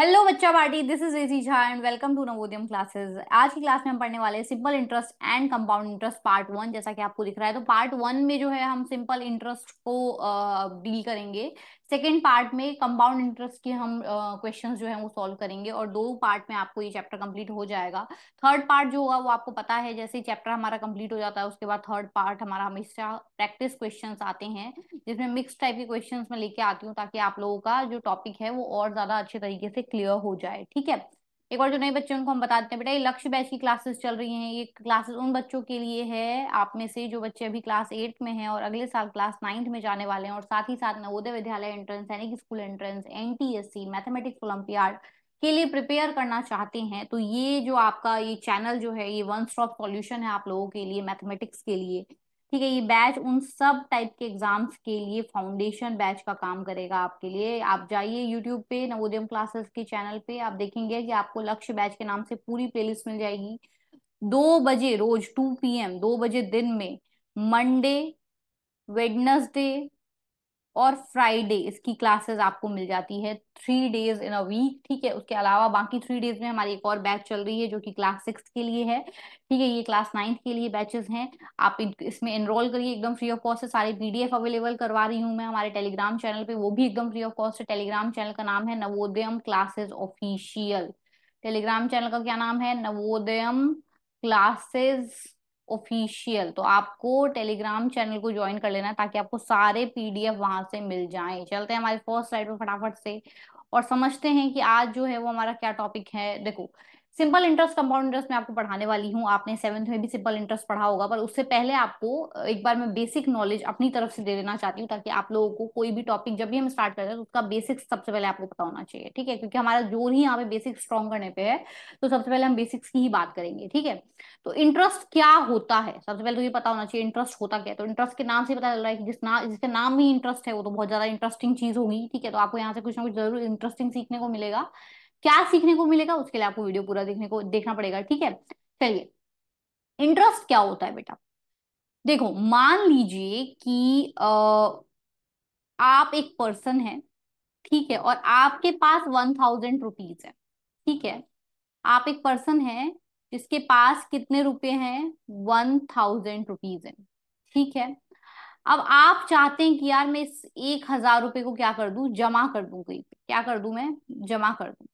hello बच्चा party this is A C Jha and welcome to Navodayam classes आज की क्लास में हम पढ़ने वाले simple interest and compound interest part one जैसा कि आपको दिख रहा है तो पार्ट वन में जो है हम सिंपल इंटरेस्ट को डील uh, करेंगे सेकेंड पार्ट में कंपाउंड इंटरेस्ट के हम क्वेश्चंस uh, जो है वो सॉल्व करेंगे और दो पार्ट में आपको ये चैप्टर कंप्लीट हो जाएगा थर्ड पार्ट जो होगा वो आपको पता है जैसे चैप्टर हमारा कंप्लीट हो जाता है उसके बाद थर्ड पार्ट हमारा हमेशा प्रैक्टिस क्वेश्चन आते हैं जिसमें मिक्स टाइप के क्वेश्चन मैं लेके आती हूँ ताकि आप लोगों का जो टॉपिक है वो और ज्यादा अच्छे तरीके से क्लियर हो जाए ठीक है एक और जो नए बच्चे उनको हम बता देते हैं बेटा ये लक्ष्य बैच की क्लासेस चल रही हैं ये क्लासेस उन बच्चों के लिए है आप में से जो बच्चे अभी क्लास एट में हैं और अगले साल क्लास नाइन्थ में जाने वाले हैं और साथ ही साथ Navodaya Vidyalaya entrance Sainik school entrance NTSC mathematics olympiad के लिए प्रिपेयर करना चाहते हैं तो ये जो आपका ये चैनल जो है ये वन स्टॉप सॉल्यूशन है आप लोगों के लिए मैथमेटिक्स के लिए ठीक है ये बैच उन सब टाइप के एग्जाम्स के लिए फाउंडेशन बैच का काम करेगा आपके लिए आप जाइए यूट्यूब पे नवोदयम क्लासेस के चैनल पे आप देखेंगे कि आपको लक्ष्य बैच के नाम से पूरी प्लेलिस्ट मिल जाएगी दो बजे रोज टू पीएम दो बजे दिन में मंडे वेडनसडे और फ्राइडे इसकी क्लासेस आपको मिल जाती है three days in a week ठीक है उसके अलावा बाकी थ्री डेज में हमारी एक और बैच चल रही है जो कि क्लास सिक्स के लिए है ठीक है ये क्लास नाइन्थ के लिए बैचेस हैं आप इसमें एनरोल करिए एकदम फ्री ऑफ कॉस्ट से सारे पीडीएफ अवेलेबल करवा रही हूँ मैं हमारे टेलीग्राम चैनल पे वो भी एकदम फ्री ऑफ कॉस्ट है टेलीग्राम चैनल का नाम है Navodayam classes official Telegram channel का क्या नाम है नवोदयम क्लासेज ऑफिशियल तो आपको टेलीग्राम चैनल को ज्वाइन कर लेना ताकि आपको सारे पीडीएफ वहां से मिल जाएं चलते हैं हमारे फर्स्ट स्लाइड पर फटाफट से और समझते हैं कि आज जो है वो हमारा क्या टॉपिक है देखो सिंपल इंटरेस्ट कंपाउंड इंटरेस्ट मैं आपको पढ़ाने वाली हूँ आपने सेवन्थ में भी सिंपल इंटरेस्ट पढ़ा होगा पर उससे पहले आपको एक बार मैं बेसिक नॉलेज अपनी तरफ से दे देना चाहती हूँ ताकि आप लोगों को कोई भी टॉपिक जब भी हम स्टार्ट करते हैं तो उसका बेसिक्स सबसे पहले आपको पता होना चाहिए ठीक है क्योंकि हमारा जोर ही यहाँ पे बेसिक स्ट्रॉन्ग करने पे है तो सबसे पहले हम बेसिक्स की ही बात करेंगे ठीक है तो इंटरेस्ट क्या होता है सबसे पहले तो ये पता होना चाहिए इंटरेस्ट होता क्या है तो इंटरेस्ट के नाम से पता चल रहा है कि जिस जिसके नाम में इंटरेस्ट है वो तो बहुत ज्यादा इंटरेस्टिंग चीज होगी ठीक है तो आपको यहाँ से कुछ ना कुछ जरूर इंटरेस्टिंग सीखने को मिलेगा क्या सीखने को मिलेगा उसके लिए आपको वीडियो पूरा देखने को देखना पड़ेगा ठीक है चलिए इंटरेस्ट क्या होता है बेटा देखो मान लीजिए कि आ, आप एक पर्सन है ठीक है और आपके पास वन थाउजेंड रुपीज है ठीक है आप एक पर्सन है जिसके पास कितने रुपए हैं वन थाउजेंड रुपीज है ठीक है अब आप चाहते हैं कि यार मैं इस एक हजार रुपए को क्या कर दू जमा कर दू कहीं पे क्या कर दू मैं जमा कर दू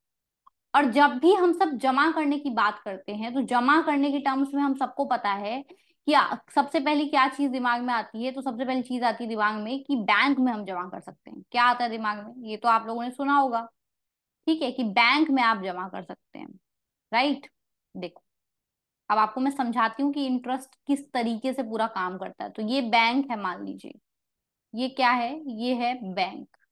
और जब भी हम सब जमा करने की बात करते हैं तो जमा करने के टर्म्स में हम सबको पता है कि सबसे पहले क्या चीज दिमाग में आती है तो सबसे पहली चीज आती है दिमाग में कि बैंक में हम जमा कर सकते हैं क्या आता है दिमाग में ये तो आप लोगों ने सुना होगा ठीक है कि बैंक में आप जमा कर सकते हैं राइट देखो अब आपको मैं समझाती हूँ कि इंटरेस्ट किस तरीके से पूरा काम करता है तो ये बैंक है मान लीजिए ये क्या है ये है बैंक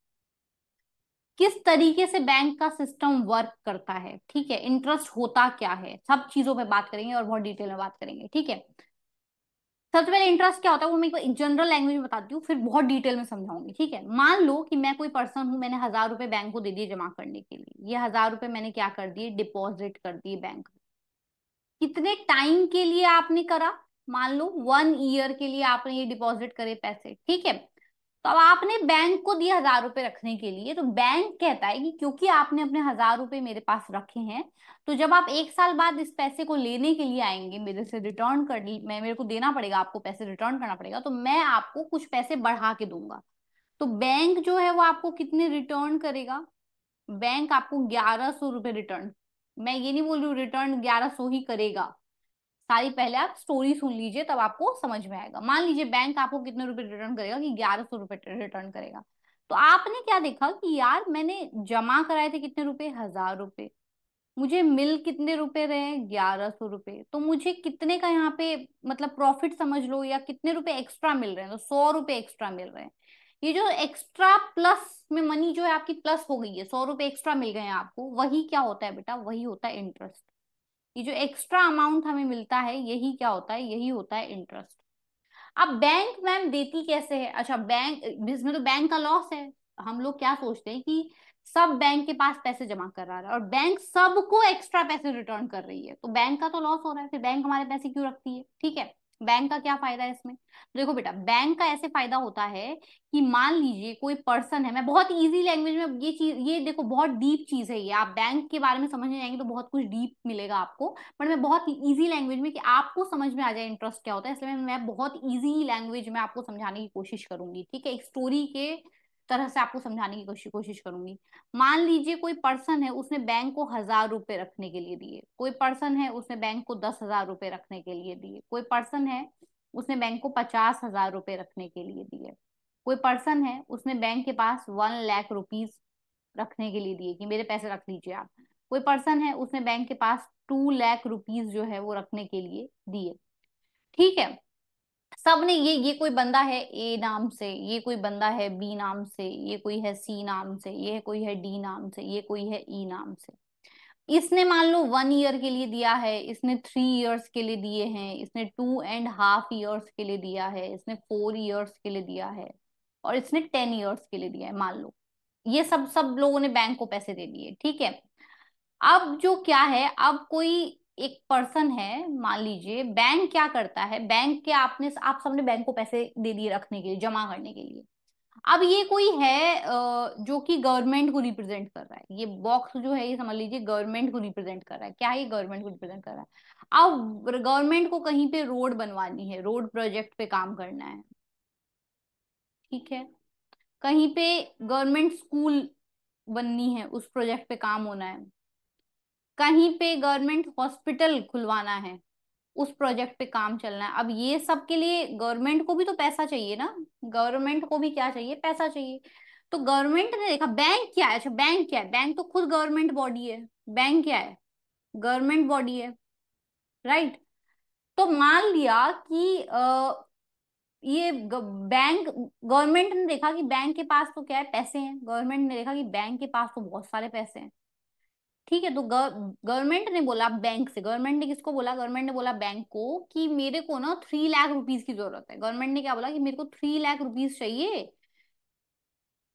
किस तरीके से बैंक का सिस्टम वर्क करता है ठीक है इंटरेस्ट होता क्या है सब चीजों पे बात करेंगे और बहुत डिटेल में बात करेंगे ठीक है सबसे पहले इंटरेस्ट क्या होता है वो मैं एक जनरल लैंग्वेज में बताती हूँ फिर बहुत डिटेल में समझाऊंगी ठीक है मान लो कि मैं कोई पर्सन हूँ मैंने हजार रुपए बैंक को दे दिए जमा करने के लिए ये हजार रुपए मैंने क्या कर दिए डिपॉजिट कर दिए बैंक कितने टाइम के लिए आपने करा मान लो वन ईयर के लिए आपने ये डिपॉजिट करे पैसे ठीक है तो अब आपने बैंक को दिया हजार रुपए रखने के लिए तो बैंक कहता है कि क्योंकि आपने अपने हजार रुपए मेरे पास रखे हैं तो जब आप एक साल बाद इस पैसे को लेने के लिए आएंगे मेरे से रिटर्न कर मैं मेरे को देना पड़ेगा आपको पैसे रिटर्न करना पड़ेगा तो मैं आपको कुछ पैसे बढ़ा के दूंगा तो बैंक जो है वो आपको कितने रिटर्न करेगा बैंक आपको ग्यारह सौ रुपए रिटर्न मैं ये नहीं बोल रही हूँ रिटर्न ग्यारह सौ ही करेगा सारी पहले आप स्टोरी सुन लीजिए तब आपको समझ में आएगा मान लीजिए बैंक आपको कितने रुपए रिटर्न करेगा कि ग्यारह सौ रुपए रिटर्न करेगा तो आपने क्या देखा कि यार मैंने जमा कराए थे कितने रुपए हजार रुपए मुझे मिल कितने रुपए रहे ग्यारह सौ रुपए तो मुझे कितने का यहाँ पे मतलब प्रॉफिट समझ लो या कितने रुपए एक्स्ट्रा मिल रहे हैं तो सौ रुपए एक्स्ट्रा मिल रहे हैं ये जो एक्स्ट्रा प्लस में मनी जो है आपकी प्लस हो गई है सौ रुपए एक्स्ट्रा मिल गए हैं आपको वही क्या होता है बेटा वही होता है इंटरेस्ट ये जो एक्स्ट्रा अमाउंट हमें मिलता है यही क्या होता है यही होता है इंटरेस्ट अब बैंक मैम देती कैसे है अच्छा बैंक जिसमें तो बैंक का लॉस है हम लोग क्या सोचते हैं कि सब बैंक के पास पैसे जमा कर रहा है और बैंक सबको एक्स्ट्रा पैसे रिटर्न कर रही है तो बैंक का तो लॉस हो रहा है फिर बैंक हमारे पैसे क्यों रखती है ठीक है बैंक का क्या फायदा है इसमें देखो बेटा बैंक का ऐसे फायदा होता है कि मान लीजिए कोई पर्सन है मैं बहुत इजी लैंग्वेज में ये चीज ये देखो बहुत डीप चीज है ये आप बैंक के बारे में समझने जाएंगे तो बहुत कुछ डीप मिलेगा आपको बट मैं बहुत इजी लैंग्वेज में कि आपको समझ में आ जाए इंटरेस्ट क्या होता है इसलिए मैं बहुत ईजी लैंग्वेज में आपको समझाने की कोशिश करूंगी ठीक है एक स्टोरी के तरह से आपको समझाने की कोशिश कोशिश करूंगी मान लीजिए कोई पर्सन है उसने बैंक को हजार रुपए रखने के लिए दिए कोई पर्सन है उसने बैंक को दस हजार रुपए रखने के लिए दिए कोई पर्सन है उसने बैंक को पचास हजार रुपए रखने के लिए दिए कोई पर्सन है उसने बैंक के पास वन लाख रुपीज रखने के लिए दिए कि मेरे पैसे रख लीजिए आप कोई पर्सन है उसने बैंक के पास टू लाख रुपीज जो है वो रखने के लिए दिए ठीक है सब ने ये ये कोई बंदा है ए नाम से ये कोई बंदा है बी नाम से ये कोई है सी नाम से ये कोई है डी नाम से ये कोई है ई e नाम से इसने मान लो वन ईयर के लिए दिया है इसने थ्री इयर्स के लिए दिए हैं इसने टू एंड हाफ इयर्स के लिए दिया है इसने फोर इयर्स के लिए दिया है और इसने टेन इयर्स के लिए दिया है मान लो ये सब सब लोगों ने बैंक को पैसे दे दिए ठीक है अब जो क्या है अब कोई एक पर्सन है मान लीजिए बैंक क्या करता है बैंक के आपने आप सबने बैंक को पैसे दे दिए रखने के लिए जमा करने के लिए अब ये कोई है जो कि गवर्नमेंट को रिप्रेजेंट कर रहा है ये बॉक्स जो है ये समझ लीजिए गवर्नमेंट को रिप्रेजेंट कर रहा है क्या ये गवर्नमेंट को रिप्रेजेंट कर रहा है अब गवर्नमेंट को कहीं पे रोड बनवानी है रोड प्रोजेक्ट पे काम करना है ठीक है कहीं पे गवर्नमेंट स्कूल बननी है उस प्रोजेक्ट पे काम होना है कहीं पे गवर्नमेंट हॉस्पिटल खुलवाना है उस प्रोजेक्ट पे काम चलना है अब ये सब के लिए गवर्नमेंट को भी तो पैसा चाहिए ना गवर्नमेंट को भी क्या चाहिए पैसा चाहिए तो गवर्नमेंट ने देखा बैंक क्या है अच्छा बैंक क्या है बैंक तो खुद गवर्नमेंट बॉडी है बैंक क्या है गवर्नमेंट बॉडी है राइट तो मान लिया कि आ, ये बैंक गवर्नमेंट ने देखा कि बैंक के पास तो क्या है पैसे हैं गवर्नमेंट ने देखा कि बैंक के पास तो बहुत सारे पैसे हैं ठीक है तो गवर्नमेंट ने बोला बैंक से गवर्नमेंट ने किसको बोला गवर्नमेंट ने बोला बैंक को कि मेरे को ना थ्री लाख रुपीज की जरूरत है गवर्नमेंट ने क्या बोला कि मेरे को थ्री लाख रुपीज चाहिए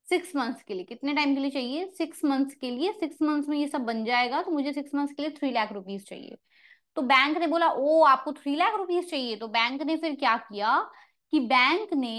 सिक्स मंथ्स के लिए कितने टाइम के लिए चाहिए सिक्स मंथ्स के लिए सिक्स मंथ्स में ये सब बन जाएगा तो मुझे सिक्स मंथ्स के लिए थ्री लाख रुपीज चाहिए तो बैंक ने बोला ओ आपको थ्री लाख रुपीज चाहिए तो बैंक ने फिर क्या किया कि बैंक ने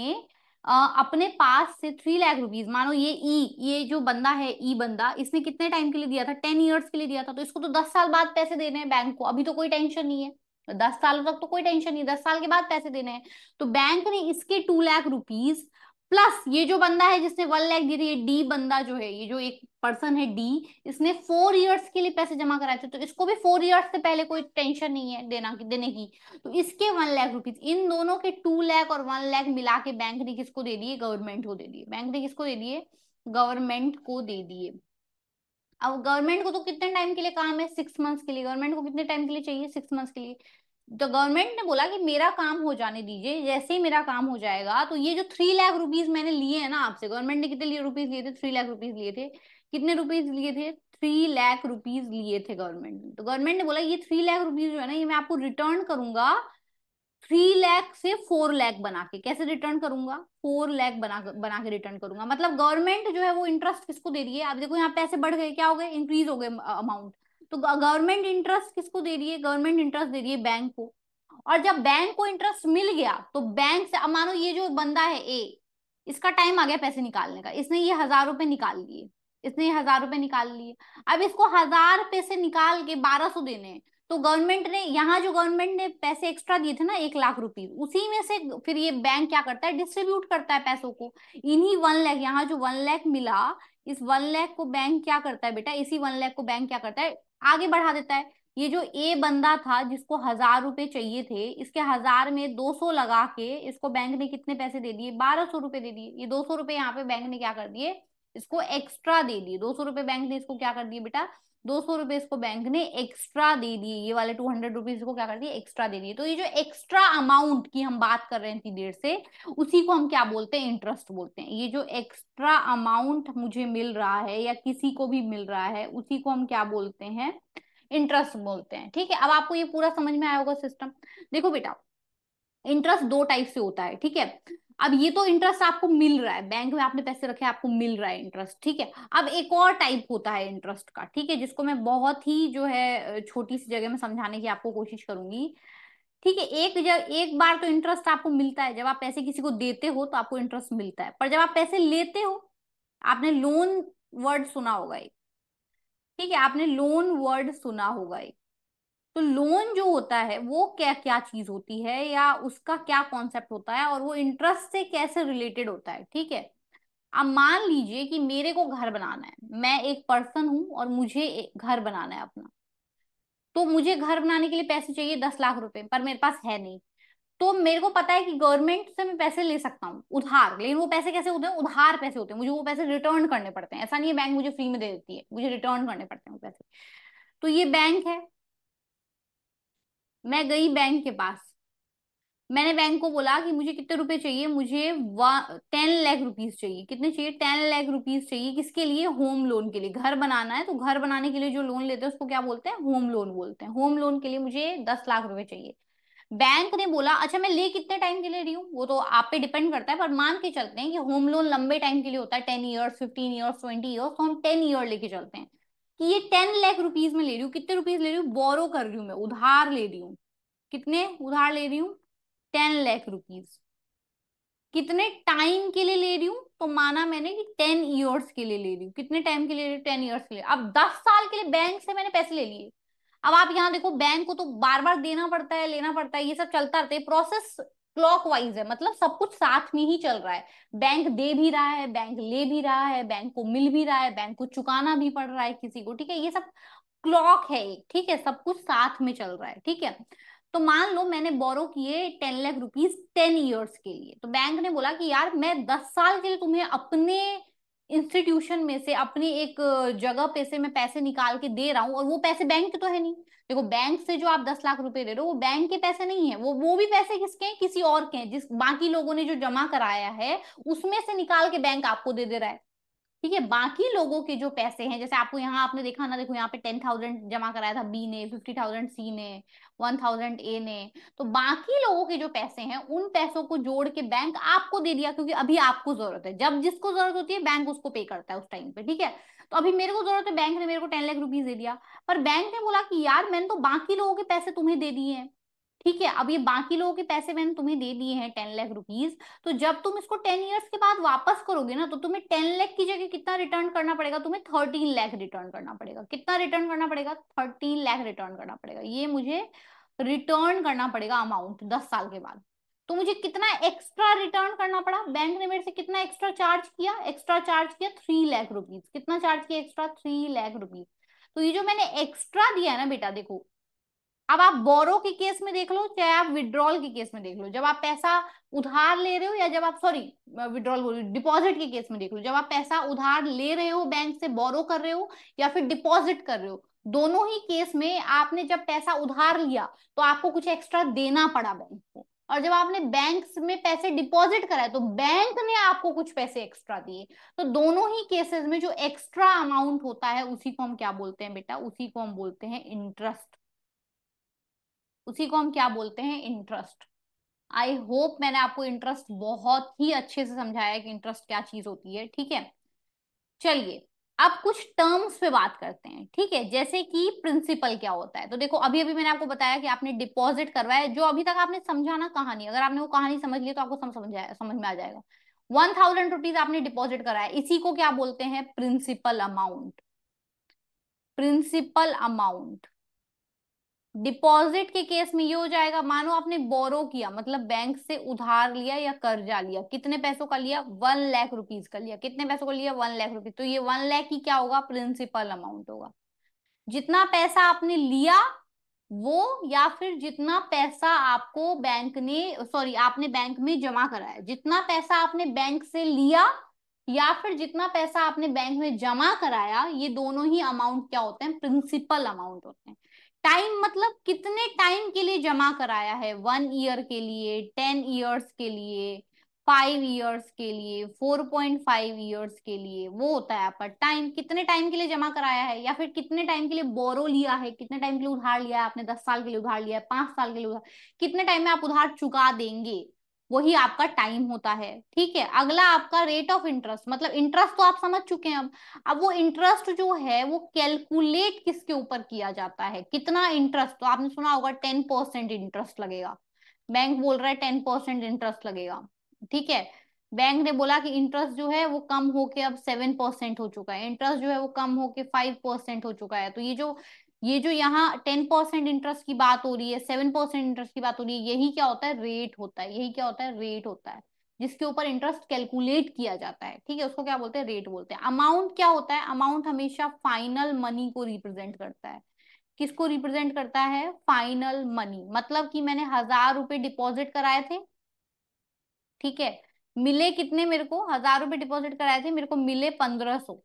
अपने पास से थ्री लाख रुपीज मानो ये ई e, ये जो बंदा है ई e बंदा इसने कितने टाइम के लिए दिया था टेन ईयर्स के लिए दिया था तो इसको तो दस साल बाद पैसे देने हैं बैंक को अभी तो कोई टेंशन नहीं है तो दस साल तक तो कोई टेंशन नहीं दस साल के बाद पैसे देने हैं तो बैंक ने इसके टू लाख रुपीज प्लस ये जो बंदा है जिसने वन लैख दी थी ये डी बंदा जो है ये जो एक पर्सन है डी इसने फोर इयर्स के लिए पैसे जमा कराए थे तो इसको भी फोर इयर्स से पहले कोई टेंशन नहीं है देना की देने की तो इसके वन लाख रुपीज इन दोनों के टू लाख और वन लाख मिला के बैंक ने किसको दे दिए गवर्नमेंट को दे दिए बैंक ने किसको दे दिए गवर्नमेंट को दे दिए अब गवर्नमेंट को तो कितने टाइम के लिए काम है सिक्स मंथ्स के लिए गवर्नमेंट को कितने टाइम के लिए चाहिए सिक्स मंथ्स के लिए द गवर्नमेंट ने बोला कि मेरा काम हो जाने दीजिए जैसे ही मेरा काम हो जाएगा तो ये जो थ्री लाख रुपीज मैंने लिए हैं ना आपसे गवर्नमेंट ने कितने रुपीज लिए थे थ्री लाख रुपीज लिए थे कितने रुपीज लिए थे थ्री लाख रुपीज लिए थे गवर्नमेंट ने तो गवर्नमेंट ने बोला ये थ्री लाख रुपीज जो है ना ये मैं आपको रिटर्न करूंगा थ्री लाख से फोर लाख बना के कैसे रिटर्न करूंगा फोर लाख बना बना के रिटर्न करूंगा मतलब गवर्नमेंट जो है वो इंटरेस्ट किसको दे रही है आप देखो यहाँ पैसे बढ़ गए क्या हो गए इंक्रीज हो गए अमाउंट तो गवर्नमेंट इंटरेस्ट किसको दे रही है गवर्नमेंट इंटरेस्ट दे रही है बैंक को और जब बैंक को इंटरेस्ट मिल गया तो बैंक से मानो ये जो बंदा है ए इसका टाइम आ गया पैसे निकालने का इसने ये हजार रुपए निकाल लिए इसने ये हजार रुपए निकाल लिए अब इसको हजार पैसे निकाल के बारह सौ देने तो गवर्नमेंट ने यहाँ जो गवर्नमेंट ने पैसे एक्स्ट्रा दिए थे ना एक लाख रुपीज उसी में से फिर ये बैंक क्या करता है डिस्ट्रीब्यूट करता है पैसों को इन्हीं वन लैख यहाँ जो वन लैख मिला इस वन लैख को बैंक क्या करता है बेटा इसी वन लैख को बैंक क्या करता है आगे बढ़ा देता है ये जो ए बंदा था जिसको हजार रुपए चाहिए थे इसके हजार में दो सौ लगा के इसको बैंक ने कितने पैसे दे दिए बारह सौ रुपए दे दिए ये दो सौ रुपए यहाँ पे बैंक ने क्या कर दिए इसको एक्स्ट्रा दे दिए दो सौ रुपए बैंक ने इसको क्या कर दिए बेटा दो सौ रुपए इसको बैंक ने एक्स्ट्रा दे दिए ये वाले टू हंड्रेड रुपीज को क्या कर दिए एक्स्ट्रा दे दिए तो ये जो एक्स्ट्रा अमाउंट की हम बात कर रहे हैं देर से उसी को हम क्या बोलते हैं इंटरेस्ट बोलते हैं ये जो एक्स्ट्रा अमाउंट मुझे मिल रहा है या किसी को भी मिल रहा है उसी को हम क्या बोलते हैं इंटरेस्ट बोलते हैं ठीक है अब आपको ये पूरा समझ में आया होगा सिस्टम देखो बेटा इंटरेस्ट दो टाइप से होता है ठीक है अब ये तो इंटरेस्ट आपको मिल रहा है बैंक में आपने पैसे रखे आपको मिल रहा है इंटरेस्ट ठीक है अब एक और टाइप होता है इंटरेस्ट का ठीक है जिसको मैं बहुत ही जो है छोटी सी जगह में समझाने की आपको कोशिश करूंगी ठीक है एक जब एक बार तो इंटरेस्ट आपको मिलता है जब आप पैसे किसी को देते हो तो आपको इंटरेस्ट मिलता है पर जब आप पैसे लेते हो आपने लोन वर्ड सुना होगा एक ठीक है आपने लोन वर्ड सुना होगा एक तो लोन जो होता है वो क्या क्या चीज होती है या उसका क्या कॉन्सेप्ट होता है और वो इंटरेस्ट से कैसे रिलेटेड होता है ठीक है अब मान लीजिए कि मेरे को घर बनाना है मैं एक पर्सन हूं और मुझे घर बनाना है अपना तो मुझे घर बनाने के लिए पैसे चाहिए दस लाख रुपए पर मेरे पास है नहीं तो मेरे को पता है कि गवर्नमेंट से मैं पैसे ले सकता हूँ उधार लेकिन वो पैसे कैसे होते हैं उधार पैसे होते हैं मुझे वो पैसे रिटर्न करने पड़ते हैं ऐसा नहीं है बैंक मुझे फ्री में दे देती है मुझे रिटर्न करने पड़ते हैं वो पैसे तो ये बैंक है मैं गई बैंक के पास मैंने बैंक को बोला कि मुझे कितने रुपए चाहिए मुझे टेन लाख रुपीस चाहिए कितने चाहिए टेन लाख रुपीस चाहिए किसके लिए होम लोन के लिए घर बनाना है तो घर बनाने के लिए जो लोन लेते हैं उसको क्या बोलते हैं होम लोन बोलते हैं होम लोन के लिए मुझे दस लाख रुपए चाहिए बैंक ने बोला अच्छा मैं ले कितने टाइम के लिए रही हूँ वो तो आप पे डिपेंड करता है पर मान के चलते हैं कि होम लोन लंबे टाइम के लिए होता है ten years fifteen years twenty years तो हम टेन ईयर लेके चलते हैं कि ये टेन लाख रुपीज में ले रही हूँ कितने रुपीज ले रही हूँ बोरो कर रही हूँ मैं उधार ले रही हूँ कितने उधार ले रही हूँ टेन लाख रुपीज कितने टाइम के लिए ले रही हूँ तो माना मैंने कि टेन ईयर्स के लिए ले रही हूँ कितने टाइम के लिए ले रही हूँ टेन ईयर्स के लिए अब दस साल के लिए बैंक से मैंने पैसे ले लिए अब आप यहाँ देखो बैंक को तो बार बार देना पड़ता है लेना पड़ता है ये सब चलता रहता है प्रोसेस क्लॉकवाइज है मतलब सब कुछ साथ में ही चल रहा है बैंक दे भी रहा है बैंक ले भी रहा है बैंक को मिल भी रहा है बैंक को चुकाना भी पड़ रहा है किसी को ठीक है ये सब क्लॉक है एक ठीक है सब कुछ साथ में चल रहा है ठीक है तो मान लो मैंने बोरो किए ten lakh rupees ten years के लिए तो बैंक ने बोला कि यार मैं दस साल के लिए तुम्हें अपने इंस्टीट्यूशन में से अपनी एक जगह पे से मैं पैसे निकाल के दे रहा हूँ और वो पैसे बैंक के तो है नहीं देखो बैंक से जो आप दस लाख रुपए दे रहे हो वो बैंक के पैसे नहीं है वो वो भी पैसे किसके हैं किसी और के हैं जिस बाकी लोगों ने जो जमा कराया है उसमें से निकाल के बैंक आपको दे दे रहा है ठीक है बाकी लोगों के जो पैसे हैं जैसे आपको यहाँ आपने देखा ना देखो यहाँ पे टेन थाउजेंड जमा कराया था बी ने फिफ्टी थाउजेंड सी ने वन थाउजेंड ए ने तो बाकी लोगों के जो पैसे हैं उन पैसों को जोड़ के बैंक आपको दे दिया क्योंकि अभी आपको जरूरत है जब जिसको जरूरत होती है बैंक उसको पे करता है उस टाइम पे ठीक है तो अभी मेरे को जरूरत है बैंक ने मेरे को टेन लाख रुपीज दे दिया पर बैंक ने बोला कि यार मैंने तो बाकी लोगों के पैसे तुम्हें दे दिए हैं ठीक है अब ये बाकी लोगों के पैसे मैंने तुम्हें दे दिए हैं टेन लाख रुपीज तो जब तुम इसको टेन इयर्स के बाद वापस करोगे ना तो तुम्हें टेन लाख की जगह कितना रिटर्न करना पड़ेगा तुम्हें थर्टीन लाख रिटर्न करना पड़ेगा कितना रिटर्न करना पड़ेगा थर्टीन लाख रिटर्न करना पड़ेगा ये मुझे रिटर्न करना पड़ेगा अमाउंट दस साल के बाद तो मुझे कितना एक्स्ट्रा रिटर्न करना पड़ा बैंक ने मेरे से कितना एक्स्ट्रा चार्ज किया एक्स्ट्रा चार्ज किया थ्री लाख रुपीज कितना चार्ज किया एक्स्ट्रा थ्री लाख रुपीज तो ये जो मैंने एक्स्ट्रा दिया ना बेटा देखो अब आप बोरो के केस में देख लो चाहे आप विड्रॉल के केस में देख लो जब आप पैसा उधार ले रहे हो या जब आप सॉरी विड्रॉल बोल डिपॉजिट के केस में देख लो जब आप पैसा उधार ले रहे हो बैंक से बोरो कर रहे हो या फिर डिपॉजिट कर रहे हो दोनों ही केस में आपने जब पैसा उधार लिया तो आपको कुछ एक्स्ट्रा देना पड़ा बैंक को और जब आपने बैंक में पैसे डिपॉजिट कराए तो बैंक ने आपको कुछ पैसे एक्स्ट्रा दिए तो दोनों ही केसेस में जो एक्स्ट्रा अमाउंट होता है उसी को हम क्या बोलते हैं बेटा उसी को हम बोलते हैं इंटरेस्ट उसी को हम क्या बोलते हैं इंटरेस्ट आई होप मैंने आपको इंटरेस्ट बहुत ही अच्छे से समझाया कि इंटरेस्ट क्या चीज होती है ठीक है चलिए अब कुछ टर्म्स पे बात करते हैं ठीक है जैसे कि प्रिंसिपल क्या होता है तो देखो अभी अभी मैंने आपको बताया कि आपने डिपॉजिट करवाया जो अभी तक आपने समझा ना कहानी अगर आपने वो कहानी समझ ली तो आपको समझ समझ समझ में आ जाएगा वन थाउजेंड रुपीज आपने डिपॉजिट कराया इसी को क्या बोलते हैं principal amount principal amount deposit के केस में ये हो जाएगा मानो आपने बोरो किया मतलब बैंक से उधार लिया या कर्जा लिया कितने पैसों का लिया वन लाख रुपीज का लिया कितने पैसों का लिया वन लाख रुपीज तो ये वन लाख ही क्या होगा प्रिंसिपल अमाउंट होगा जितना पैसा आपने लिया वो या फिर जितना पैसा आपको बैंक ने सॉरी आपने बैंक में जमा कराया जितना पैसा आपने बैंक से लिया या फिर जितना पैसा आपने बैंक में जमा कराया ये दोनों ही अमाउंट क्या होते हैं प्रिंसिपल अमाउंट होते हैं टाइम मतलब कितने टाइम के लिए जमा कराया है वन ईयर के लिए टेन ईयर्स के लिए फाइव ईयर्स के लिए फोर पॉइंट फाइव ईयर्स के लिए वो होता है आपका टाइम कितने टाइम के लिए जमा कराया है या फिर कितने टाइम के लिए बोरो लिया है कितने टाइम के लिए उधार लिया है आपने दस साल के लिए उधार लिया है पांच साल के लिए उधार कितने टाइम में आप उधार चुका देंगे वही आपका टाइम होता है ठीक है अगला आपका रेट ऑफ इंटरेस्ट मतलब इंटरेस्ट तो आप समझ चुके हैं अब अब वो इंटरेस्ट जो है वो कैलकुलेट किसके ऊपर किया जाता है कितना इंटरेस्ट तो आपने सुना होगा टेन परसेंट इंटरेस्ट लगेगा बैंक बोल रहा है टेन परसेंट इंटरेस्ट लगेगा ठीक है बैंक ने बोला कि इंटरेस्ट जो है वो कम होके अब सेवन परसेंट हो चुका है इंटरेस्ट जो है वो कम होके फाइव परसेंट हो चुका है तो ये जो ये जो यहाँ टेन परसेंट इंटरेस्ट की बात हो रही है सेवन परसेंट इंटरेस्ट की बात हो रही है यही क्या होता है रेट होता है यही क्या होता है रेट होता है जिसके ऊपर इंटरेस्ट कैलकुलेट किया जाता है ठीक है उसको क्या बोलते हैं रेट बोलते हैं अमाउंट क्या होता है अमाउंट हमेशा फाइनल मनी को रिप्रेजेंट करता है किसको रिप्रेजेंट करता है फाइनल मनी मतलब कि मैंने हजार रुपए डिपॉजिट कराए थे ठीक है मिले कितने मेरे को हजार रुपए डिपॉजिट कराए थे मेरे को मिले पंद्रह सो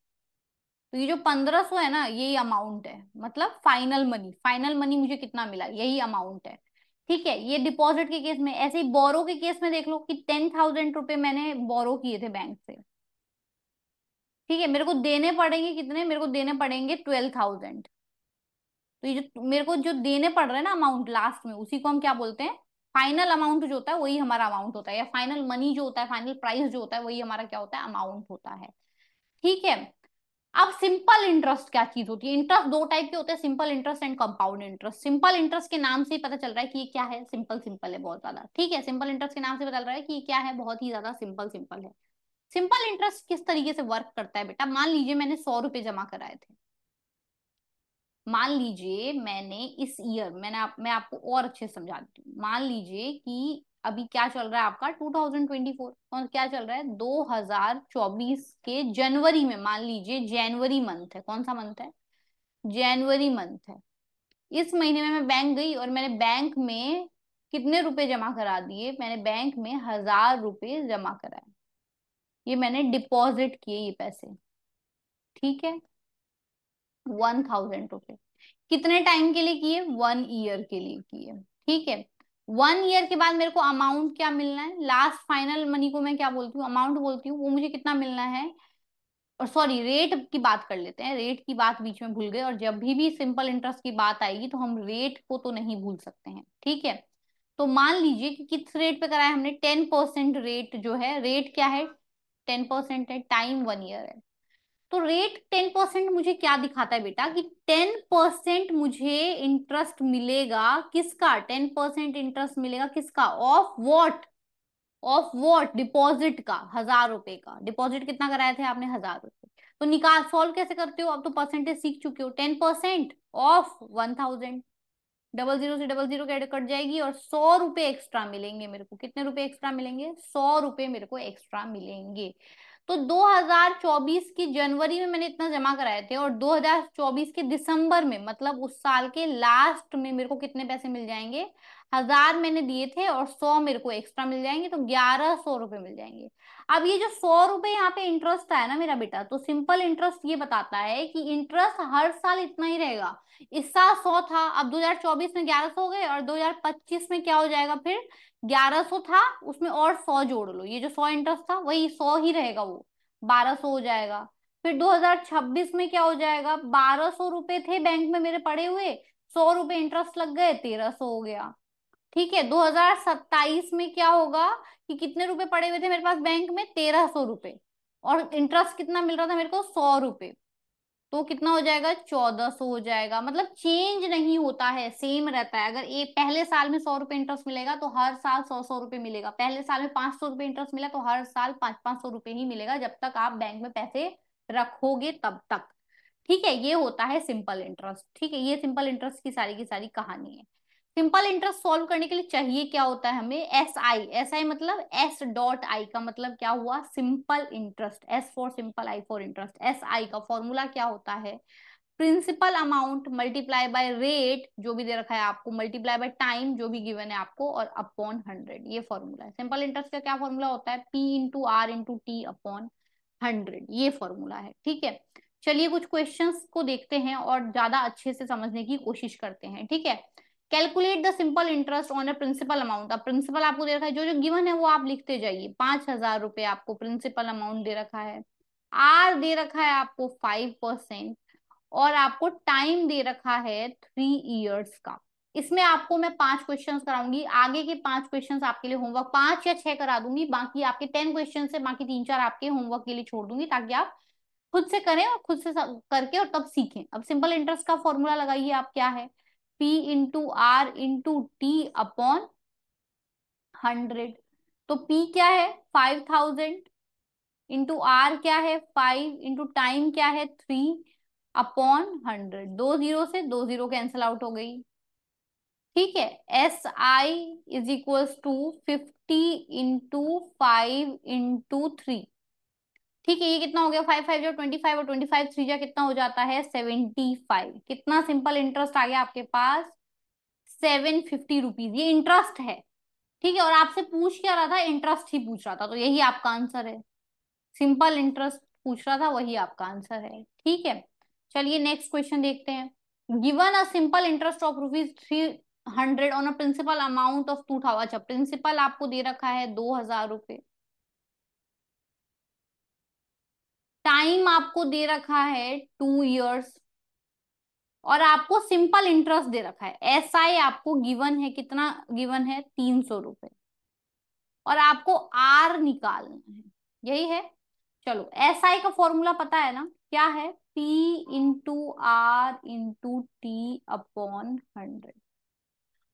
तो ये जो पंद्रह सो है ना यही अमाउंट है मतलब फाइनल मनी फाइनल मनी मुझे कितना मिला यही अमाउंट है ठीक है ये डिपॉजिट के केस में ऐसे ही बोरो के केस में देख लो कि टेन थाउजेंड रुपए मैंने बोरो किए थे बैंक से ठीक है मेरे को देने पड़ेंगे कितने मेरे को देने पड़ेंगे ट्वेल्व थाउजेंड तो ये जो मेरे को जो देने पड़ रहे हैं ना अमाउंट लास्ट में उसी को हम क्या बोलते हैं फाइनल अमाउंट जो होता है वही हमारा अमाउंट होता है या फाइनल मनी जो होता है फाइनल प्राइस जो होता है वही हमारा क्या होता है अमाउंट होता है ठीक है अब सिंपल इंटरेस्ट क्या चीज होती है इंटरेस्ट दो टाइप के होते हैं simple interest and compound interest simple interest के नाम से ही पता चल रहा है कि ये क्या है सिंपल सिंपल है बहुत ज्यादा ठीक है सिंपल इंटरेस्ट के नाम से पता चल रहा है कि ये क्या है बहुत ही ज्यादा सिंपल सिंपल है सिंपल इंटरेस्ट किस तरीके से वर्क करता है बेटा मान लीजिए मैंने सौ रुपए जमा कराए थे मान लीजिए मैंने इस ईयर मैंने आप, मैं आपको और अच्छे समझा दी मान लीजिए कि अभी क्या चल रहा है आपका 2024 कौन क्या चल रहा है 2024 के जनवरी में मान लीजिए जनवरी मंथ है कौन सा मंथ है जनवरी मंथ है इस महीने में मैं बैंक गई और मैंने बैंक में कितने रुपए जमा करा दिए मैंने बैंक में हजार रुपए जमा कराए ये मैंने डिपॉजिट किए ये पैसे ठीक है वन थाउजेंड रुपए कितने टाइम के लिए किए वन ईयर के लिए किए ठीक है वन ईयर के बाद मेरे को अमाउंट क्या मिलना है लास्ट फाइनल मनी को मैं क्या बोलती हूँ अमाउंट बोलती हूँ वो मुझे कितना मिलना है और सॉरी रेट की बात कर लेते हैं रेट की बात बीच में भूल गए और जब भी भी सिंपल इंटरेस्ट की बात आएगी तो हम रेट को तो नहीं भूल सकते हैं ठीक है तो मान लीजिए कि किस रेट पे कराया हमने टेन परसेंट रेट जो है रेट क्या है टेन परसेंट है टाइम वन ईयर है तो रेट टेन परसेंट मुझे क्या दिखाता है बेटा कि टेन परसेंट मुझे इंटरेस्ट मिलेगा किसका टेन परसेंट इंटरेस्ट मिलेगा किसका of what of what deposit का हजार रुपए का डिपॉजिट कितना कराया थे आपने हजार रुपए तो निकाल सॉल्व कैसे करते हो आप तो परसेंटेज सीख चुके हो ten percent of one thousand double zero से डबल जीरो कट जाएगी और सौ रुपए एक्स्ट्रा मिलेंगे मेरे को कितने रुपए एक्स्ट्रा मिलेंगे सौ रुपए मेरे को एक्स्ट्रा मिलेंगे तो 2024 की जनवरी में मैंने इतना जमा कराए थे और 2024 के दिसंबर में मतलब उस साल के लास्ट में मेरे को कितने पैसे मिल जाएंगे हजार मैंने दिए थे और सौ मेरे को एक्स्ट्रा मिल जाएंगे तो ग्यारह सौ रुपए मिल जाएंगे अब ये जो सौ रुपए यहाँ पे इंटरेस्ट आया ना मेरा बेटा तो सिंपल इंटरेस्ट ये बताता है कि इंटरेस्ट हर साल इतना ही रहेगा इस साल सौ था अब 2024 में ग्यारह सौ हो गए और 2025 में क्या हो जाएगा फिर ग्यारह सौ था उसमें और सौ जोड़ लो ये जो सौ इंटरेस्ट था वही सौ ही रहेगा वो बारह सौ हो जाएगा फिर 2026 में क्या हो जाएगा बारह सौ रुपए थे बैंक में मेरे पड़े हुए सौ रुपए इंटरेस्ट लग गए तेरह सौ हो गया ठीक है सत्ताईस में क्या होगा कि कितने रुपए पड़े हुए थे मेरे पास बैंक में तेरह सौ रुपए और इंटरेस्ट कितना मिल रहा था मेरे को सौ रुपए तो कितना हो जाएगा चौदह सौ हो जाएगा मतलब चेंज नहीं होता है सेम रहता है अगर ए पहले साल में सौ रुपए इंटरेस्ट मिलेगा तो हर साल सौ सौ रुपए मिलेगा पहले साल में पांच सौ रुपए इंटरेस्ट मिला तो हर साल पांच पांच सौ रुपए ही मिलेगा जब तक आप बैंक में पैसे रखोगे तब तक ठीक है ये होता है सिंपल इंटरेस्ट ठीक है ये सिंपल इंटरेस्ट की सारी की सारी कहानी है सिंपल इंटरेस्ट सॉल्व करने के लिए चाहिए क्या होता है हमें एस आई एस आई मतलब एस डॉट आई का मतलब क्या हुआ simple interest S for simple I for interest S I का फॉर्मूला क्या होता है principal amount multiply by rate जो भी दे रखा है आपको मल्टीप्लाई बाय टाइम जो भी गिवन है आपको और अपॉन हंड्रेड ये फॉर्मूला है सिंपल इंटरेस्ट का क्या फॉर्मूला होता है P into R into T upon hundred ये फॉर्मूला है ठीक है चलिए कुछ क्वेश्चंस को देखते हैं और ज्यादा अच्छे से समझने की कोशिश करते हैं ठीक है calculate the simple interest on a principal amount अब प्रिंसिपल आपको दे रखा है जो जो गिवन है वो आप लिखते जाइए पांच हजार रुपए आपको प्रिंसिपल अमाउंट दे रखा है आर दे रखा है आपको फाइव परसेंट और आपको टाइम दे रखा है थ्री इयर्स का इसमें आपको मैं पांच क्वेश्चंस कराऊंगी आगे के पांच क्वेश्चंस आपके लिए होमवर्क पांच या छह करा दूंगी बाकी आपके टेन क्वेश्चन है बाकी तीन चार आपके होमवर्क के लिए छोड़ दूंगी ताकि आप खुद से करें और खुद से करके और तब सीखें अब सिंपल इंटरेस्ट का फॉर्मूला लगाइए आप क्या है P into R into T upon hundred तो P क्या है फाइव थाउजेंड इंटू आर क्या है फाइव इंटू टाइम क्या है थ्री अपॉन हंड्रेड दो जीरो से दो जीरो कैंसल आउट हो गई ठीक है S I is equal to fifty into five into three ठीक है ये कितना हो गया फाइव फाइव जो ट्वेंटी फाइव और ट्वेंटी फाइव थ्री जा कितना हो जाता है सेवेंटी फाइव कितना सिंपल इंटरेस्ट आ गया आपके पास सेवन फिफ्टी रुपीज ये इंटरेस्ट है ठीक है और आपसे पूछ क्या रहा था इंटरेस्ट ही पूछ रहा था तो यही आपका आंसर है सिंपल इंटरेस्ट पूछ रहा था वही आपका आंसर है ठीक है चलिए नेक्स्ट क्वेश्चन देखते हैं given a simple interest of rupees three hundred on a principal amount of two thousand अच्छा प्रिंसिपल आपको दे रखा है दो हजार रुपये टाइम आपको दे रखा है टू इयर्स और आपको सिंपल इंटरेस्ट दे रखा है एस SI आपको गिवन है कितना गिवन है तीन सौ रुपए और आपको आर निकालना है यही है चलो एस SI का फॉर्मूला पता है ना क्या है P into R into T upon hundred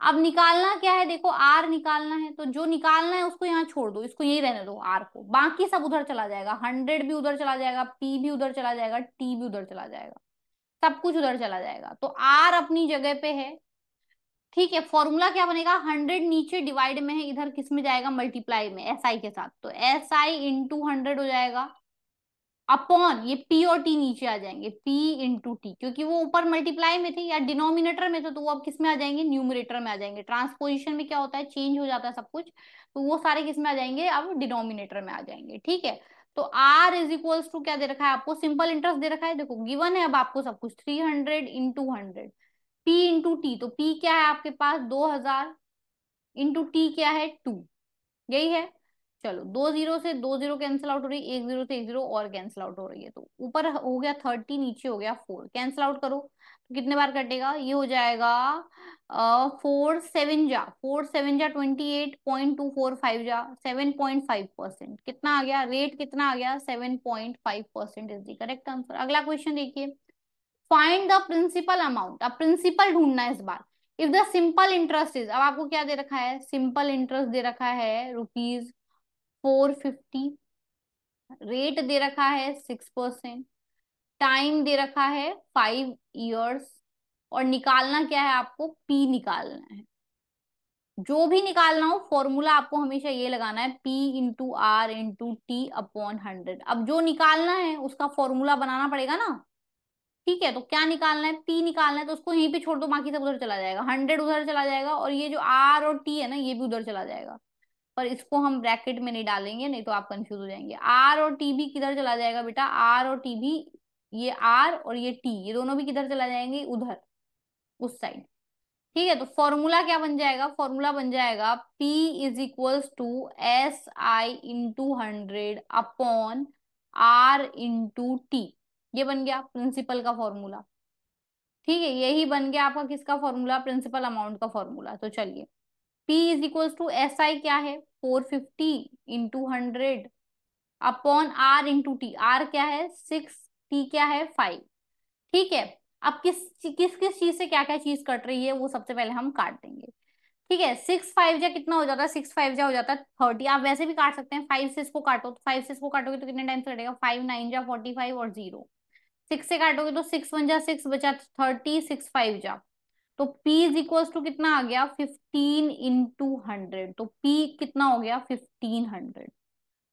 अब निकालना क्या है देखो आर निकालना है तो जो निकालना है उसको यहाँ छोड़ दो इसको यही रहने दो आर को बाकी सब उधर चला जाएगा हंड्रेड भी उधर चला जाएगा पी भी उधर चला जाएगा टी भी उधर चला जाएगा सब कुछ उधर चला जाएगा तो आर अपनी जगह पे है ठीक है फॉर्मूला क्या बनेगा हंड्रेड नीचे डिवाइड में है इधर किस में जाएगा मल्टीप्लाई में एस SI के साथ तो एस आई इंटू हंड्रेड हो जाएगा अपॉन ये पी और टी नीचे आ जाएंगे पी इंटू टी क्योंकि वो ऊपर मल्टीप्लाई में थे या डिनोमिनेटर में थे तो वो अब किस में आ जाएंगे न्यूमरेटर में आ जाएंगे ट्रांसपोजिशन में क्या होता है चेंज हो जाता है सब कुछ तो वो सारे किस में आ जाएंगे अब डिनोमिनेटर में आ जाएंगे ठीक है तो आर इज इक्वल्स टू क्या दे रखा है आपको सिंपल इंटरेस्ट दे रखा है देखो गिवन है अब आपको सब कुछ three hundred into hundred P into T तो पी क्या है आपके पास दो हजार इंटू टी क्या है टू यही है चलो दो जीरो से दो जीरो कैंसिल आउट हो रही है एक जीरो से एक जीरो और कैंसिल आउट हो रही है तो ऊपर हो गया थर्टी नीचे हो गया फोर कैंसिल आउट करो तो कितने बार कटेगा ये हो जाएगा फोर सेवन जा फोर सेवन जा twenty eight point two four five जा सेवन पॉइंट फाइव परसेंट कितना आ गया रेट कितना आ गया seven point five percent is the correct answer अगला क्वेश्चन देखिए फाइंड द प्रिंसिपल अमाउंट अब प्रिंसिपल ढूंढना है इस बार if the simple interest is अब आपको क्या दे रखा है सिंपल इंटरेस्ट दे रखा है रुपीज फोर फिफ्टी रेट दे रखा है सिक्स परसेंट टाइम दे रखा है फाइव ईयर्स और निकालना क्या है आपको पी निकालना है जो भी निकालना हो फॉर्मूला आपको हमेशा ये लगाना है P into R into T upon hundred अब जो निकालना है उसका फॉर्मूला बनाना पड़ेगा ना ठीक है तो क्या निकालना है पी निकालना है तो उसको यहीं पे छोड़ दो बाकी सब उधर चला जाएगा हंड्रेड उधर चला जाएगा और ये जो आर और टी है ना ये भी उधर चला जाएगा पर इसको हम ब्रैकेट में नहीं डालेंगे नहीं तो आप कंफ्यूज हो जाएंगे आर और टी भी किधर चला जाएगा बेटा आर और टी भी ये आर और ये टी ये दोनों भी किधर चला जाएंगे उधर उस साइड ठीक है तो फॉर्मूला क्या बन जाएगा फॉर्मूला बन जाएगा P is equal to S I into hundred upon R into T ये बन गया प्रिंसिपल का फॉर्मूला ठीक है यही बन गया आपका किसका फॉर्मूला प्रिंसिपल अमाउंट का फॉर्मूला तो चलिए P is equal to S I क्या है four fifty into hundred upon R into T R क्या है सिक्स टी क्या है फाइव ठीक है अब किस किस किस चीज से क्या क्या चीज कट रही है वो सबसे पहले हम काट देंगे ठीक है सिक्स फाइव जा कितना हो जाता है सिक्स फाइव जा हो जाता है थर्टी आप वैसे भी काट सकते हैं फाइव से इसको काटो तो फाइव से इसको काटोगे तो कितने टाइम्स कटेगा फाइव नाइन जा फोर्टी फाइव और जीरो सिक्स से काटोगे तो सिक्स वन जा सिक्स बचा थर्टी सिक्स फाइव जा तो P इज इक्वल टू कितना आ गया फिफ्टीन इंटू हंड्रेड तो P कितना हो गया फिफ्टीन हंड्रेड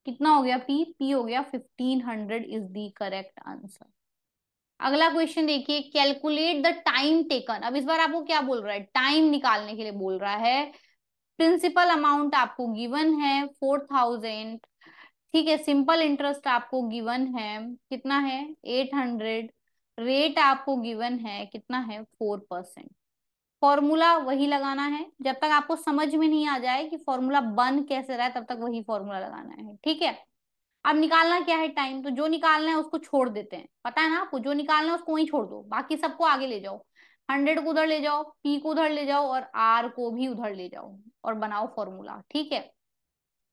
कितना हो गया P P हो गया fifteen hundred is the correct answer अगला क्वेश्चन देखिए कैलकुलेट द टाइम टेकन अब इस बार आपको क्या बोल रहा है टाइम निकालने के लिए बोल रहा है प्रिंसिपल अमाउंट आपको गिवन है फोर थाउजेंड ठीक है सिंपल इंटरेस्ट आपको गिवन है कितना है एट हंड्रेड रेट आपको गिवन है कितना है फोर परसेंट फॉर्मूला वही लगाना है जब तक आपको समझ में नहीं आ जाए कि फॉर्मूला बन कैसे रहा है तब तक वही फॉर्मूला लगाना है ठीक है अब निकालना क्या है टाइम तो जो निकालना है उसको छोड़ देते हैं पता है ना आपको जो निकालना है उसको वही छोड़ दो बाकी सबको आगे ले जाओ हंड्रेड को उधर ले जाओ पी को उधर ले जाओ और आर को भी उधर ले जाओ और बनाओ फॉर्मूला ठीक है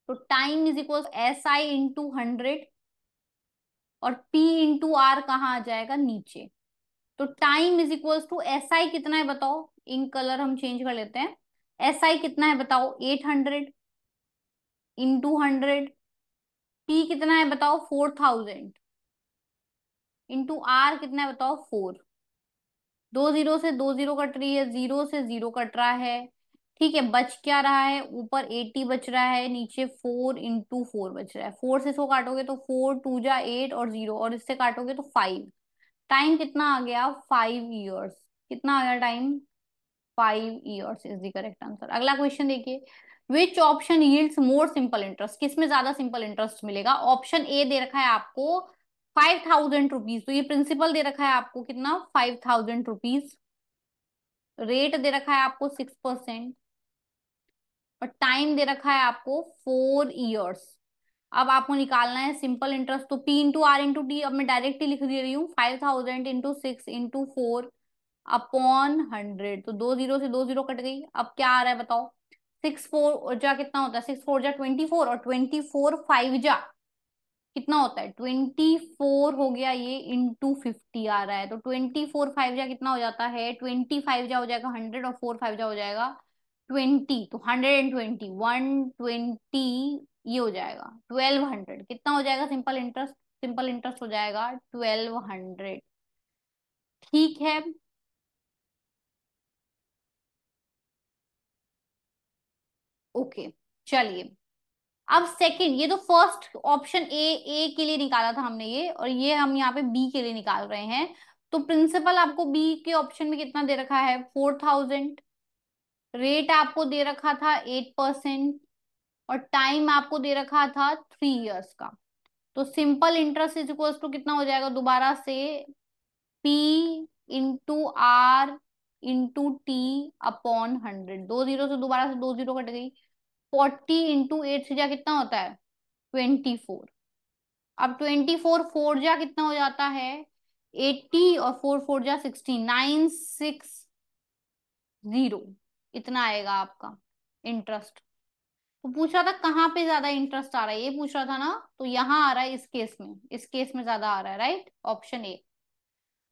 तो time is equal S I into hundred और पी इंटू आर कहा आ जाएगा नीचे तो time is equal to S I कितना है बताओ इंक कलर हम चेंज कर लेते हैं एस SI कितना है बताओ eight hundred in two hundred T कितना है बताओ फोर थाउजेंड इंटू आर कितना है बताओ फोर दो जीरो से दो जीरो कट रही है जीरो से जीरो कट रहा है ठीक है बच क्या रहा है ऊपर एटी बच रहा है नीचे फोर इंटू फोर बच रहा है फोर से इसको काटोगे तो फोर टू जा एट और जीरो और इससे काटोगे तो फाइव टाइम कितना आ गया फाइव ईयर्स कितना आ गया time five years is the correct answer अगला क्वेश्चन देखिए which option yields more simple interest किसमें ज्यादा सिंपल इंटरेस्ट मिलेगा ऑप्शन ए दे रखा है आपको फाइव थाउजेंड रुपीज तो ये प्रिंसिपल दे रखा है आपको कितना फाइव थाउजेंड रुपीज रेट दे रखा है आपको सिक्स परसेंट और टाइम दे रखा है आपको फोर ईयर्स अब आपको निकालना है सिंपल इंटरेस्ट तो P into R into D अब मैं डायरेक्टली लिख दे रही हूँ five thousand into six into four upon hundred तो दो जीरो से दो जीरो कट गई अब क्या आ रहा है बताओ सिक्स फोर जा कितना होता है सिक्स फोर जा ट्वेंटी फोर और ट्वेंटी फोर फाइव जा कितना होता है ट्वेंटी फोर हो गया ये इंटू फिफ्टी आ रहा है तो ट्वेंटी फोर फाइव जा कितना हो जाता है ट्वेंटी फाइव जा हो जाएगा हंड्रेड और फोर फाइव जा हो जाएगा ट्वेंटी तो hundred and twenty one twenty ये हो जाएगा ट्वेल्व हंड्रेड कितना हो जाएगा सिंपल इंटरेस्ट सिंपल इंटरेस्ट हो जाएगा ट्वेल्व हंड्रेड ठीक है ओके चलिए अब सेकंड ये तो फर्स्ट ऑप्शन ए ए के लिए निकाला था हमने ये और ये हम यहाँ पे बी के लिए निकाल रहे हैं तो प्रिंसिपल आपको बी के ऑप्शन में कितना दे रखा है फोर थाउजेंड रेट आपको दे रखा था एट परसेंट और टाइम आपको दे रखा था थ्री इयर्स का तो simple interest is equal to कितना हो जाएगा दोबारा से P into R into T upon hundred दो जीरो से दोबारा से दो जीरो कट गई फोर्टी इंटू एट से जा कितना होता है ट्वेंटी फोर अब ट्वेंटी फोर फोर जा कितना हो जाता है एट्टी और फोर फोर जा सिक्सटी नाइन सिक्स जीरो इतना आएगा आपका इंटरेस्ट तो पूछ रहा था कहाँ पे ज्यादा इंटरेस्ट आ रहा है ये पूछ रहा था ना तो यहाँ आ रहा है इस केस में इस केस में ज्यादा आ रहा है राइट ऑप्शन ए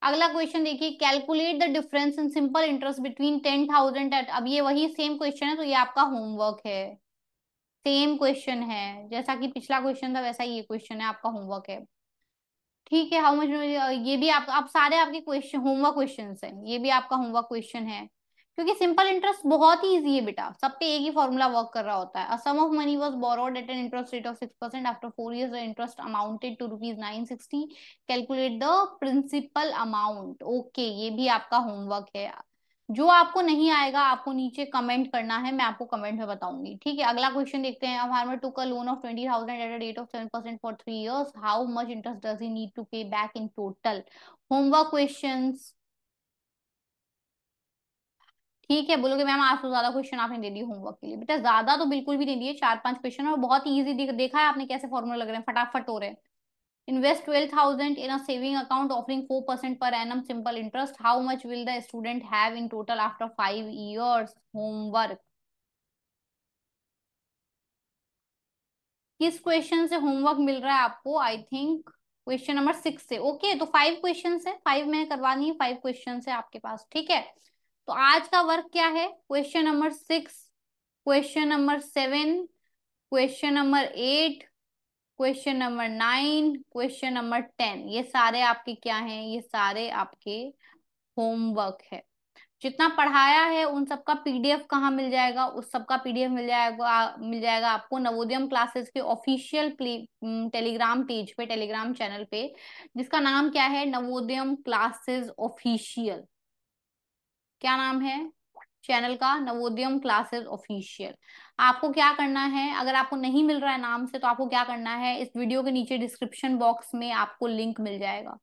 अगला क्वेश्चन देखिए calculate the difference in simple interest between ten thousand at अब ये वही सेम क्वेश्चन है तो ये आपका होमवर्क है सेम क्वेश्चन है जैसा कि पिछला क्वेश्चन था वैसा ये क्वेश्चन है आपका होमवर्क है ठीक है हाउ मच ये भी आप आप सारे आपके क्वेश्चन होमवर्क क्वेश्चन है ये भी आपका होमवर्क क्वेश्चन है क्योंकि सिंपल इंटरेस्ट बहुत ही इजी है बेटा सब पे एक ही फॉर्मूला वर्क कर रहा होता है sum of money was borrowed at an interest rate of six percent after four years the interest amounted to rupees nine sixty calculate the principal amount okay ये भी आपका होमवर्क है जो आपको नहीं आएगा आपको नीचे कमेंट करना है मैं आपको कमेंट में बताऊंगी ठीक है अगला क्वेश्चन देखते हैं farmer took a loan of twenty thousand at rate of seven percent for three years how much interest does he need to pay back in total homework question ठीक है बोलोगे मैम आज तो ज्यादा क्वेश्चन आपने दे दिए होमवर्क के लिए बेटा ज्यादा तो बिल्कुल भी नहीं दिए चार पांच क्वेश्चन और बहुत ईजी देखा है आपने कैसे फॉर्मूला लग रहे हैं फटाफट हो रहे हैं invest 12000 in a saving account offering 4% per annum simple interest how much will the student have in total after 5 years homework किस क्वेश्चन से होमवर्क मिल रहा है आपको I think question number six से ओके okay, तो फाइव क्वेश्चन है five में करवानी है फाइव क्वेश्चन है आपके पास ठीक है तो आज का वर्क क्या है question number six question number seven question number eight question number nine question number ten ये सारे आपके क्या हैं ये सारे आपके होमवर्क है जितना पढ़ाया है उन सबका पीडीएफ कहाँ मिल जाएगा उस सबका पीडीएफ मिल जाएगा मिल जाएगा आपको नवोदयम क्लासेस के ऑफिशियल टेलीग्राम पेज पे टेलीग्राम चैनल पे जिसका नाम क्या है नवोदयम क्लासेस ऑफिशियल क्या नाम है चैनल का नवोदयम क्लासेस ऑफिशियल आपको क्या करना है अगर आपको नहीं मिल रहा है नाम से तो आपको क्या करना है इस वीडियो के नीचे डिस्क्रिप्शन बॉक्स में आपको लिंक मिल जाएगा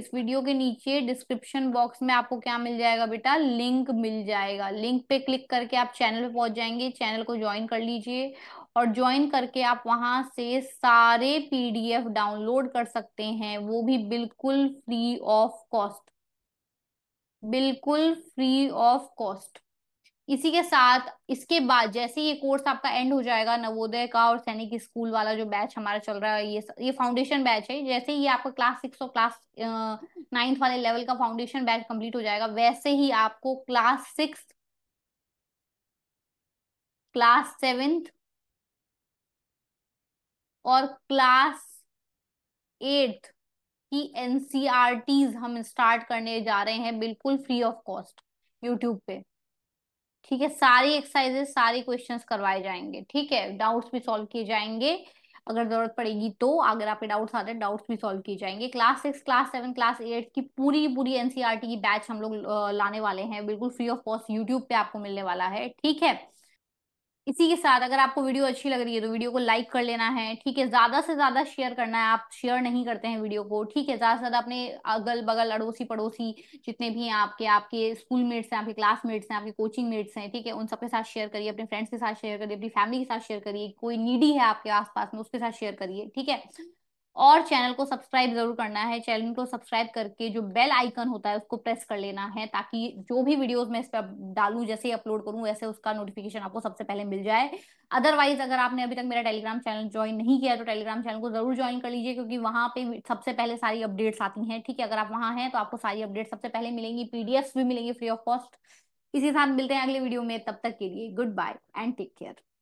इस वीडियो के नीचे डिस्क्रिप्शन बॉक्स में आपको क्या मिल जाएगा बेटा लिंक मिल जाएगा लिंक पे क्लिक करके आप चैनल पे पहुंच जाएंगे चैनल को ज्वाइन कर लीजिए और ज्वाइन करके आप वहां से सारे पीडीएफ डाउनलोड कर सकते हैं वो भी बिल्कुल फ्री ऑफ कॉस्ट बिल्कुल फ्री ऑफ कॉस्ट इसी के साथ इसके बाद जैसे ये कोर्स आपका एंड हो जाएगा नवोदय का और सैनिक स्कूल वाला जो बैच हमारा चल रहा है ये ये फाउंडेशन बैच है जैसे ही आपका क्लास सिक्स और क्लास नाइन्थ वाले लेवल का फाउंडेशन बैच कंप्लीट हो जाएगा वैसे ही आपको क्लास सिक्स क्लास सेवेंथ और क्लास एट्थ की एनसीआरटीज e हम स्टार्ट करने जा रहे हैं बिल्कुल फ्री ऑफ कॉस्ट यूट्यूब पे ठीक है सारी एक्सरसाइजेस सारे क्वेश्चंस करवाए जाएंगे ठीक है डाउट्स भी सॉल्व किए जाएंगे अगर जरूरत पड़ेगी तो अगर आपके डाउट्स आते हैं डाउट्स भी सॉल्व किए जाएंगे class six class seven class eight की पूरी पूरी एनसीईआरटी e की बैच हम लोग लाने वाले हैं बिल्कुल फ्री ऑफ कॉस्ट यूट्यूब पे आपको मिलने वाला है ठीक है इसी के साथ अगर आपको वीडियो अच्छी लग रही है तो वीडियो को लाइक कर लेना है ठीक है ज्यादा से ज्यादा शेयर करना है आप शेयर नहीं करते हैं वीडियो को ठीक है ज्यादा से ज्यादा अपने अगल बगल अड़ोसी पड़ोसी जितने भी हैं आपके आपके स्कूल मेट्स हैं आपके क्लासमेट्स हैं आपके कोचिंग मेट्स हैं ठीक है उन सबके साथ शेयर करिए अपने फ्रेंड्स के साथ शेयर करिए अपनी फैमिली के साथ शेयर करिए कोई नीडी है आपके आसपास में उसके साथ शेयर करिए ठीक है और चैनल को सब्सक्राइब जरूर करना है चैनल को सब्सक्राइब करके जो बेल आइकन होता है उसको प्रेस कर लेना है ताकि जो भी वीडियोस मैं इस पर डालू जैसे ही अपलोड करूं वैसे उसका नोटिफिकेशन आपको सबसे पहले मिल जाए अदरवाइज अगर आपने अभी तक मेरा टेलीग्राम चैनल ज्वाइन नहीं किया तो टेलीग्राम चैनल को जरूर ज्वाइन कर लीजिए क्योंकि वहां पर सबसे पहले सारी अपडेट्स आती है ठीक है अगर आप वहां हैं तो आपको सारी अपडेट सबसे पहले मिलेंगी पीडीएफ भी मिलेंगी फ्री ऑफ कॉस्ट इसी साथ मिलते हैं अगले वीडियो में तब तक के लिए good bye and take care